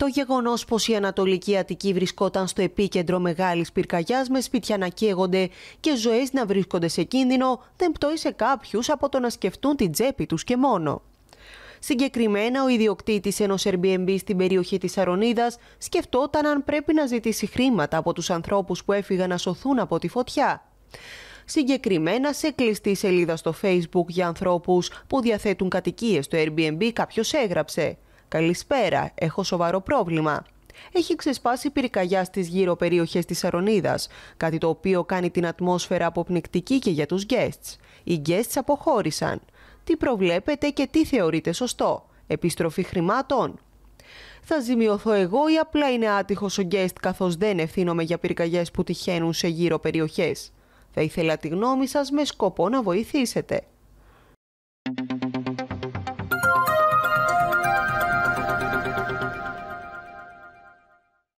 Το γεγονός πως η Ανατολική Αττική βρισκόταν στο επίκεντρο μεγάλης πυρκαγιάς με σπίτια να καίγονται και ζωές να βρίσκονται σε κίνδυνο δεν πτώει σε κάποιους από το να σκεφτούν την τσέπη τους και μόνο. Συγκεκριμένα, ο ιδιοκτήτης ενός Airbnb στην περιοχή της Αρονίδας σκεφτόταν αν πρέπει να ζητήσει χρήματα από τους ανθρώπους που έφυγαν να σωθούν από τη φωτιά. Συγκεκριμένα, σε κλειστή σελίδα στο Facebook για ανθρώπους που διαθέτουν κατοικίες στο Airbnb κάποιος έγραψε «Καλησπέρα, έχω σοβαρό πρόβλημα». Έχει ξεσπάσει πυρκαγιά στις γύρω περιοχές της Αρονίδας, κάτι το οποίο κάνει την ατμόσφαιρα αποπνικτική και για τους guests. Οι guests αποχώρησαν. Τι προβλέπετε και τι θεωρείτε σωστό. Επιστροφή χρημάτων. Θα ζημιωθώ εγώ ή απλά είναι άτυχος ο guest καθώς δεν ευθύνομαι για πυρκαγιές που τυχαίνουν σε γύρω περιοχές. Θα ήθελα τη γνώμη σας με σκοπό να βοηθήσετε.